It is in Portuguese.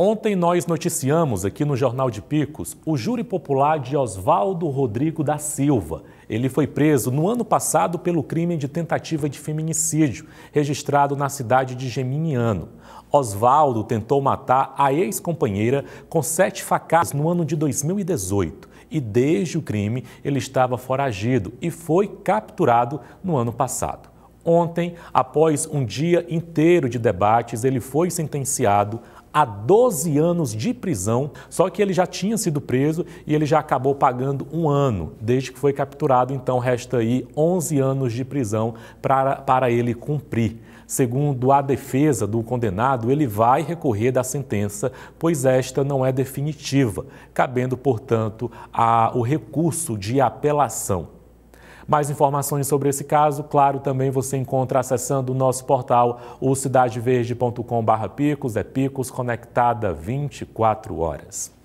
Ontem nós noticiamos aqui no Jornal de Picos o júri popular de Oswaldo Rodrigo da Silva. Ele foi preso no ano passado pelo crime de tentativa de feminicídio, registrado na cidade de Geminiano. Oswaldo tentou matar a ex-companheira com sete facadas no ano de 2018 e, desde o crime, ele estava foragido e foi capturado no ano passado. Ontem, após um dia inteiro de debates, ele foi sentenciado a 12 anos de prisão, só que ele já tinha sido preso e ele já acabou pagando um ano desde que foi capturado, então resta aí 11 anos de prisão para, para ele cumprir. Segundo a defesa do condenado, ele vai recorrer da sentença, pois esta não é definitiva, cabendo, portanto, a, o recurso de apelação. Mais informações sobre esse caso, claro, também você encontra acessando o nosso portal, o cidadeverde.com.br picos, é picos conectada 24 horas.